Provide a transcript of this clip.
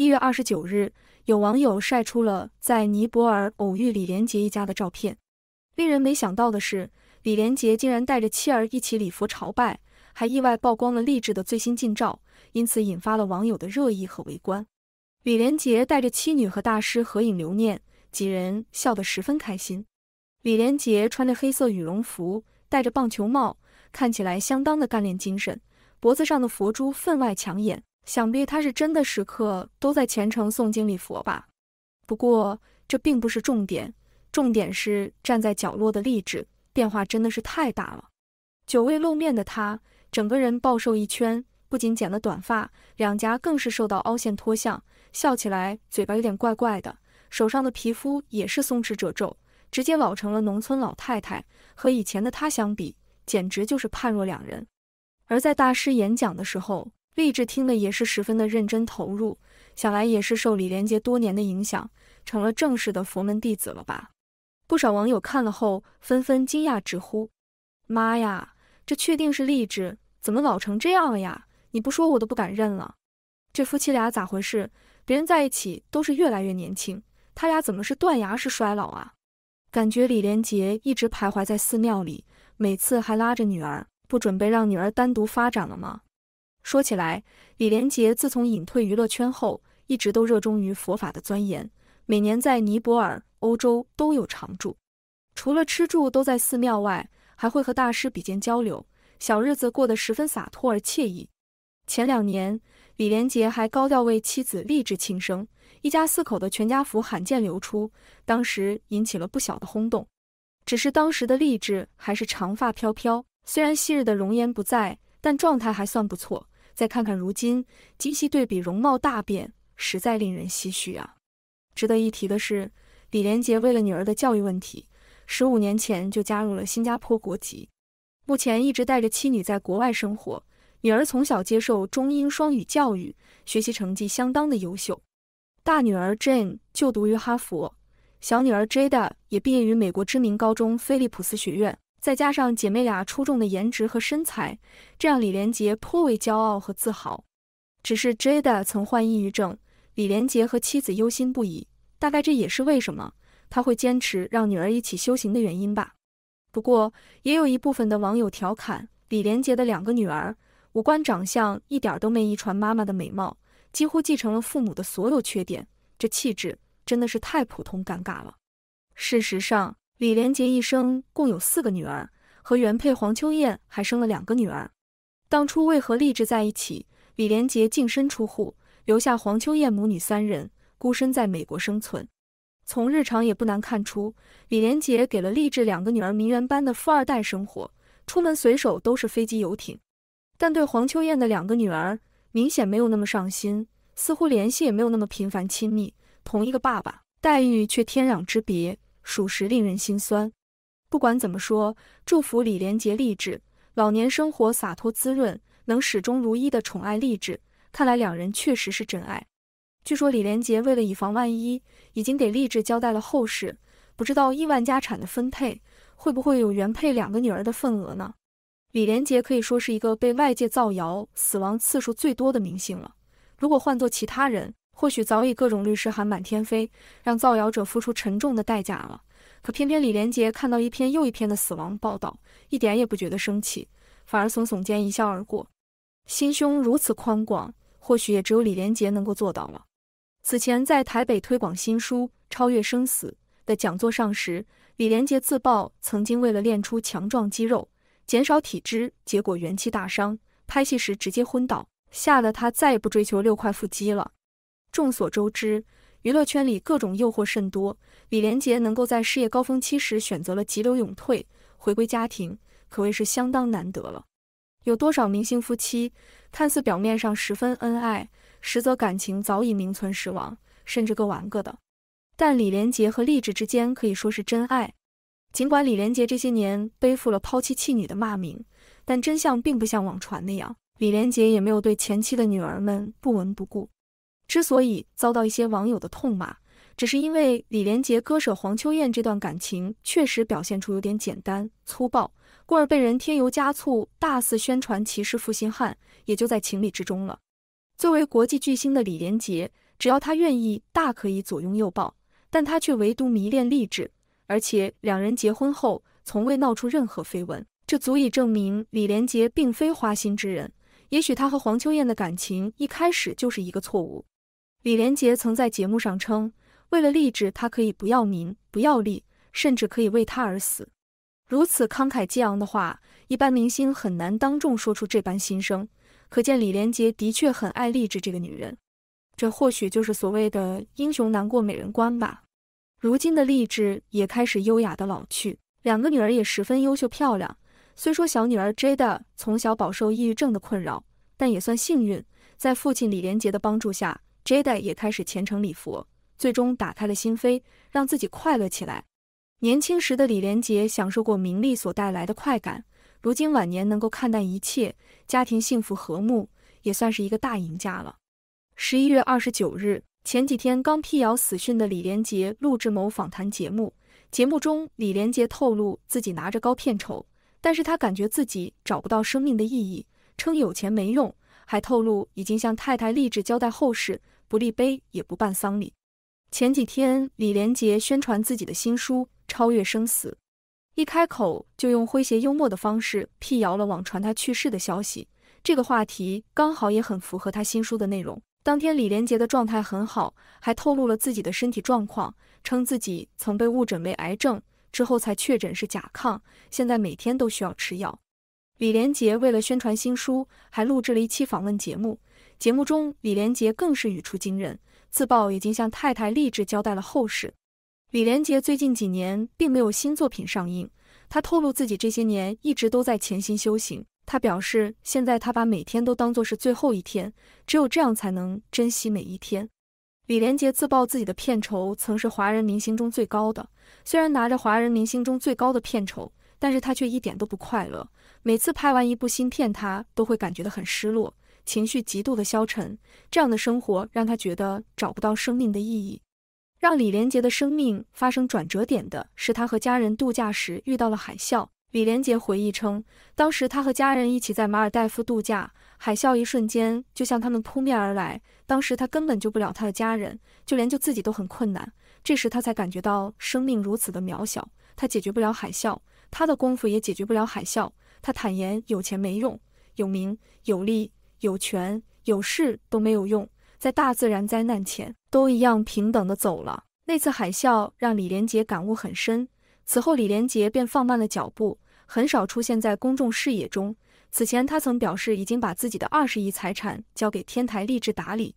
一月二十九日，有网友晒出了在尼泊尔偶遇李连杰一家的照片。令人没想到的是，李连杰竟然带着妻儿一起礼佛朝拜，还意外曝光了励志的最新近照，因此引发了网友的热议和围观。李连杰带着妻女和大师合影留念，几人笑得十分开心。李连杰穿着黑色羽绒服，戴着棒球帽，看起来相当的干练精神，脖子上的佛珠分外抢眼。想必他是真的时刻都在虔诚诵经礼佛吧？不过这并不是重点，重点是站在角落的励志变化真的是太大了。久未露面的他，整个人暴瘦一圈，不仅剪了短发，两颊更是受到凹陷脱相，笑起来嘴巴有点怪怪的，手上的皮肤也是松弛褶皱，直接老成了农村老太太。和以前的他相比，简直就是判若两人。而在大师演讲的时候。励志听的也是十分的认真投入，想来也是受李连杰多年的影响，成了正式的佛门弟子了吧？不少网友看了后纷纷惊讶，直呼：“妈呀，这确定是励志？怎么老成这样了呀？你不说我都不敢认了。”这夫妻俩咋回事？别人在一起都是越来越年轻，他俩怎么是断崖式衰老啊？感觉李连杰一直徘徊在寺庙里，每次还拉着女儿，不准备让女儿单独发展了吗？说起来，李连杰自从隐退娱乐圈后，一直都热衷于佛法的钻研，每年在尼泊尔、欧洲都有常住。除了吃住都在寺庙外，还会和大师比肩交流，小日子过得十分洒脱而惬意。前两年，李连杰还高调为妻子励志庆生，一家四口的全家福罕见流出，当时引起了不小的轰动。只是当时的励志还是长发飘飘，虽然昔日的容颜不在，但状态还算不错。再看看如今，今昔对比，容貌大变，实在令人唏嘘啊！值得一提的是，李连杰为了女儿的教育问题，十五年前就加入了新加坡国籍，目前一直带着妻女在国外生活。女儿从小接受中英双语教育，学习成绩相当的优秀。大女儿 Jane 就读于哈佛，小女儿 Jada 也毕业于美国知名高中菲利普斯学院。再加上姐妹俩出众的颜值和身材，这让李连杰颇为骄傲和自豪。只是 Jada 曾患抑郁症，李连杰和妻子忧心不已。大概这也是为什么他会坚持让女儿一起修行的原因吧。不过，也有一部分的网友调侃李连杰的两个女儿，五官长相一点都没遗传妈妈的美貌，几乎继承了父母的所有缺点，这气质真的是太普通尴尬了。事实上，李连杰一生共有四个女儿，和原配黄秋燕还生了两个女儿。当初为何立志在一起？李连杰净身出户，留下黄秋燕母女三人孤身在美国生存。从日常也不难看出，李连杰给了励志两个女儿名媛般的富二代生活，出门随手都是飞机游艇。但对黄秋燕的两个女儿，明显没有那么上心，似乎联系也没有那么频繁亲密。同一个爸爸，待遇却天壤之别。属实令人心酸。不管怎么说，祝福李连杰励志老年生活洒脱滋润，能始终如一的宠爱励志。看来两人确实是真爱。据说李连杰为了以防万一，已经给励志交代了后事。不知道亿万家产的分配会不会有原配两个女儿的份额呢？李连杰可以说是一个被外界造谣死亡次数最多的明星了。如果换做其他人，或许早已各种律师函满天飞，让造谣者付出沉重的代价了。可偏偏李连杰看到一篇又一篇的死亡报道，一点也不觉得生气，反而耸耸肩，一笑而过。心胸如此宽广，或许也只有李连杰能够做到了。此前在台北推广新书《超越生死》的讲座上时，李连杰自曝曾经为了练出强壮肌肉，减少体脂，结果元气大伤，拍戏时直接昏倒，吓得他再也不追求六块腹肌了。众所周知，娱乐圈里各种诱惑甚多。李连杰能够在事业高峰期时选择了急流勇退，回归家庭，可谓是相当难得了。有多少明星夫妻看似表面上十分恩爱，实则感情早已名存实亡，甚至各玩各的。但李连杰和励志之间可以说是真爱。尽管李连杰这些年背负了抛弃妻女的骂名，但真相并不像网传那样，李连杰也没有对前妻的女儿们不闻不顾。之所以遭到一些网友的痛骂，只是因为李连杰割舍黄秋燕这段感情确实表现出有点简单粗暴，故而被人添油加醋、大肆宣传其是负心汉，也就在情理之中了。作为国际巨星的李连杰，只要他愿意，大可以左拥右抱，但他却唯独迷恋丽质，而且两人结婚后从未闹出任何绯闻，这足以证明李连杰并非花心之人。也许他和黄秋燕的感情一开始就是一个错误。李连杰曾在节目上称，为了励志，他可以不要名，不要利，甚至可以为她而死。如此慷慨激昂的话，一般明星很难当众说出这般心声。可见李连杰的确很爱励志这个女人。这或许就是所谓的英雄难过美人关吧。如今的励志也开始优雅的老去，两个女儿也十分优秀漂亮。虽说小女儿 j a d a 从小饱受抑郁症的困扰，但也算幸运，在父亲李连杰的帮助下。j a d a 也开始虔诚礼佛，最终打开了心扉，让自己快乐起来。年轻时的李连杰享受过名利所带来的快感，如今晚年能够看淡一切，家庭幸福和睦，也算是一个大赢家了。十一月二十九日，前几天刚辟谣死讯的李连杰录制某访谈节目，节目中李连杰透露自己拿着高片酬，但是他感觉自己找不到生命的意义，称有钱没用。还透露已经向太太立志交代后事，不立碑也不办丧礼。前几天李连杰宣传自己的新书《超越生死》，一开口就用诙谐幽默的方式辟谣了网传他去世的消息。这个话题刚好也很符合他新书的内容。当天李连杰的状态很好，还透露了自己的身体状况，称自己曾被误诊为癌症，之后才确诊是甲亢，现在每天都需要吃药。李连杰为了宣传新书，还录制了一期访问节目。节目中，李连杰更是语出惊人，自曝已经向太太励志交代了后事。李连杰最近几年并没有新作品上映，他透露自己这些年一直都在潜心修行。他表示，现在他把每天都当作是最后一天，只有这样才能珍惜每一天。李连杰自曝自己的片酬曾是华人明星中最高的，虽然拿着华人明星中最高的片酬。但是他却一点都不快乐。每次拍完一部新片，他都会感觉得很失落，情绪极度的消沉。这样的生活让他觉得找不到生命的意义。让李连杰的生命发生转折点的是，他和家人度假时遇到了海啸。李连杰回忆称，当时他和家人一起在马尔代夫度假，海啸一瞬间就向他们扑面而来。当时他根本救不了他的家人，就连救自己都很困难。这时他才感觉到生命如此的渺小，他解决不了海啸。他的功夫也解决不了海啸，他坦言有钱没用，有名有利有权有势都没有用，在大自然灾难前都一样平等的走了。那次海啸让李连杰感悟很深，此后李连杰便放慢了脚步，很少出现在公众视野中。此前他曾表示，已经把自己的二十亿财产交给天台励志打理。